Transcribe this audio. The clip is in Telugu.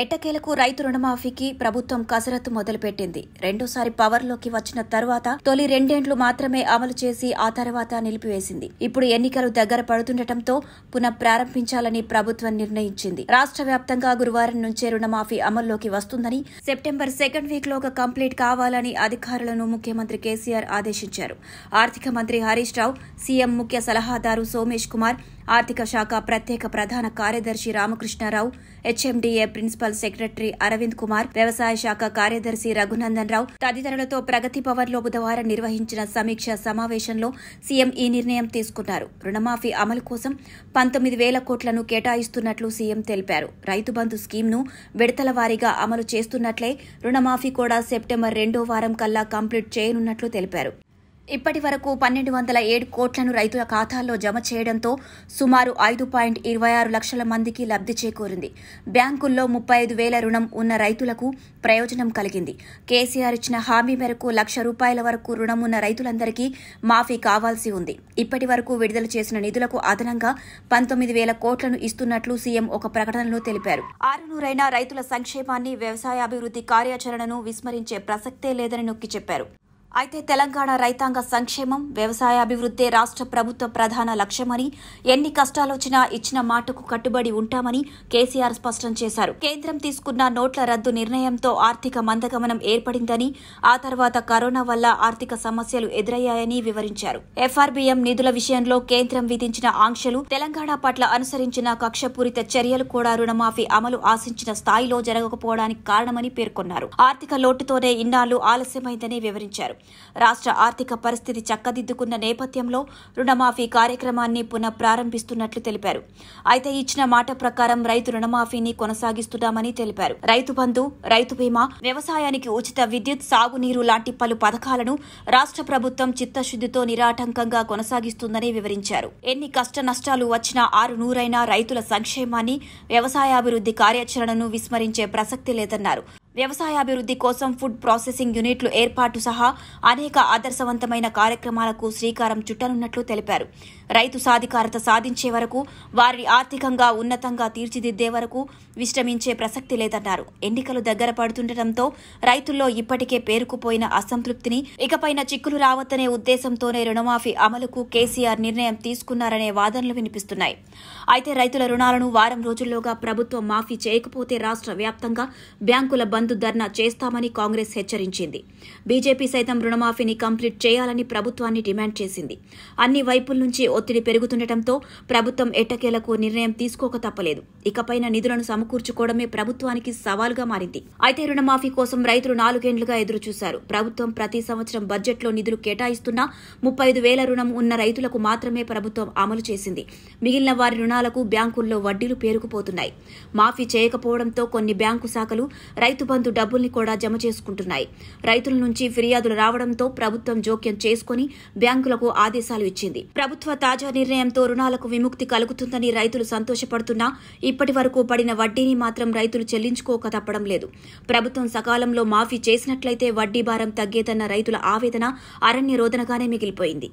ఎట్టకేలకు రైతు రుణమాఫీకి ప్రభుత్వం కసరత్తు మొదలుపెట్టింది రెండోసారి పవర్లోకి వచ్చిన తర్వాత తొలి రెండేండ్లు మాత్రమే అమలు చేసి ఆ తర్వాత నిలిపివేసింది ఇప్పుడు ఎన్నికలు దగ్గర పడుతుండటంతో పునః ప్రారంభించాలని ప్రభుత్వం నిర్ణయించింది రాష్ట్ర వ్యాప్తంగా గురువారం నుంచే రుణమాఫీ అమల్లోకి వస్తుందని సెప్టెంబర్ సెకండ్ వీక్ లోగా కంప్లీట్ కావాలని అధికారులను ముఖ్యమంత్రి కేసీఆర్ ఆదేశించారు ఆర్థిక మంత్రి హరీష్ రావు సీఎం ముఖ్య సలహాదారు సోమేష్ కుమార్ ఆర్థిక శాఖ ప్రత్యేక ప్రధాన కార్యదర్శి Ramakrishna Rao HMDA principal secretary Arvind Kumar వ్యవసాయ శాఖ కార్యదర్శి రఘునందన్ రావు తదితరులతో ప్రగతి లో బుధవారం నిర్వహించిన సమీక్ష సమావేశంలో సీఎం ఈ నిర్ణయం తీసుకున్నారు రుణమాఫీ అమలు కోసం పంతొమ్మిది వేల కోట్లను కేటాయిస్తున్నట్లు సీఎం తెలిపారు రైతు బంధు స్కీమ్ను విడతల వారీగా అమలు చేస్తున్నట్లే రుణమాఫీ కూడా సెప్టెంబర్ రెండో వారం కల్లా కంప్లీట్ చేయనున్నట్లు తెలిపారు ఇప్పటి వరకు పన్నెండు వందల ఏడు కోట్లను రైతుల ఖాతాల్లో జమ చేయడంతో సుమారు ఐదు పాయింట్ ఇరవై ఆరు లక్షల మందికి లబ్ధి చేకూరింది బ్యాంకుల్లో ముప్పై ఐదు వేల రుణం ఉన్న రైతులకు ప్రయోజనం కలిగింది కేసీఆర్ ఇచ్చిన హామీ మేరకు లక్ష రూపాయల వరకు రుణం ఉన్న రైతులందరికీ మాఫీ కావాల్సి ఉంది ఇప్పటి వరకు విడుదల చేసిన నిధులకు అదనంగా పంతొమ్మిది వేల కోట్లను ఇస్తున్నట్లు సీఎం ఒక ప్రకటనలో తెలిపారు ఆరునూరైన రైతుల సంక్షేమాన్ని వ్యవసాయాభివృద్ది కార్యాచరణను విస్మరించే ప్రసక్తే లేదని నొక్కి చెప్పారు అయితే తెలంగాణ రైతాంగ సంక్షేమం వ్యవసాయ అభివృద్ధే రాష్ట్ర ప్రభుత్వ ప్రధాన లక్ష్యమని ఎన్ని కష్టాలొచ్చినా ఇచ్చిన మాటకు కట్టుబడి ఉంటామని కేసీఆర్ స్పష్టం చేశారు కేంద్రం తీసుకున్న నోట్ల రద్దు నిర్ణయంతో ఆర్థిక మందగమనం ఏర్పడిందని ఆ తర్వాత కరోనా వల్ల ఆర్థిక సమస్యలు ఎదురయ్యాయని వివరించారు ఎఫ్ఆర్బీఎం నిధుల విషయంలో కేంద్రం విధించిన ఆంక్షలు తెలంగాణ పట్ల అనుసరించిన కక్షపూరిత చర్యలు కూడా రుణమాఫీ అమలు ఆశించిన స్థాయిలో జరగకపోవడానికి కారణమని పేర్కొన్నారు ఆర్థిక లోటుతోనే ఇన్నాళ్లు ఆలస్యమైందని వివరించారు రాష్ట్ర ఆర్థిక పరిస్థితి చక్కదిద్దుకున్న నేపథ్యంలో రుణమాఫీ కార్యక్రమాన్ని పునఃప్రారంభిస్తున్నట్లు తెలిపారు అయితే ఇచ్చిన మాట ప్రకారం రైతు రుణమాఫీని కొనసాగిస్తున్నామని తెలిపారు రైతు బంధు రైతు బీమా వ్యవసాయానికి ఉచిత విద్యుత్ సాగునీరు లాంటి పలు పథకాలను రాష్ట్ర ప్రభుత్వం చిత్తశుద్దితో నిరాటంకంగా కొనసాగిస్తుందని వివరించారు ఎన్ని కష్ట నష్టాలు వచ్చినా ఆరు నూరైన రైతుల సంక్షేమాన్ని వ్యవసాయాభివృద్ధి కార్యాచరణను విస్మరించే ప్రసక్తి లేదన్నారు వ్యవసాయాభివృద్ధి కోసం ఫుడ్ ప్రాసెసింగ్ యూనిట్లు ఏర్పాటు సహా అనేక ఆదర్శవంతమైన కార్యక్రమాలకు శ్రీకారం చుట్టనున్నట్లు తెలిపారు రైతు సాధికారత సాధించే వరకు వారిని ఆర్థికంగా ఉన్నతంగా తీర్చిదిద్దే వరకు విశ్రమించే ప్రసక్తి లేదన్నారు ఎన్నికలు దగ్గర పడుతుండటంతో రైతుల్లో ఇప్పటికే పేరుకుపోయిన అసంతృప్తిని ఇకపైన చిక్కులు రావతనే ఉద్దేశంతోనే రుణమాఫీ అమలుకు కేసీఆర్ నిర్ణయం తీసుకున్నారనే వాదనలు వినిపిస్తున్నాయి అయితే రైతుల రుణాలను వారం రోజుల్లోగా ప్రభుత్వం మాఫీ చేయకపోతే రాష్ట్ర వ్యాప్తంగా బ్యాంకుల బంద్ బంధు ధర్నా చేస్తామని కాంగ్రెస్ హెచ్చరించింది బీజేపీ సైతం రుణమాఫీని కంప్లీట్ చేయాలని ప్రభుత్వాన్ని డిమాండ్ చేసింది అన్ని వైపుల నుంచి ఒత్తిడి పెరుగుతుండటంతో ప్రభుత్వం ఎట్టకేలకు నిర్ణయం తీసుకోక తప్పలేదు ఇకపైన నిధులను సమకూర్చుకోవడమే ప్రభుత్వానికి సవాల్గా మారింది అయితే రుణమాఫీ కోసం రైతులు నాలుగేండ్లుగా ఎదురుచూశారు ప్రభుత్వం ప్రతి సంవత్సరం బడ్జెట్లో నిధులు కేటాయిస్తున్నా ముప్పై ఐదు వేల రుణం ఉన్న రైతులకు మాత్రమే ప్రభుత్వం అమలు చేసింది మిగిలిన వారి రుణాలకు బ్యాంకుల్లో వడ్డీలు పేరుకుపోతున్నాయి మాఫీ చేయకపోవడంతో కొన్ని బ్యాంకు శాఖలు రైతు రైతుబంధు డబ్బుల్ని కూడా జమ చేసుకుంటున్నాయి రైతుల నుంచి ఫిర్యాదులు రావడంతో ప్రభుత్వం జోక్యం చేసుకుని బ్యాంకులకు ఆదేశాలు ఇచ్చింది ప్రభుత్వ తాజా నిర్ణయంతో రుణాలకు విముక్తి కలుగుతుందని రైతులు సంతోషపడుతున్నా ఇప్పటి వరకు పడిన వడ్డీని మాత్రం రైతులు చెల్లించుకోక తప్పడం లేదు ప్రభుత్వం సకాలంలో మాఫీ చేసినట్లయితే వడ్డీ భారం తగ్గేదన్న రైతుల ఆవేదన అరణ్య రోదనగానే మిగిలిపోయింది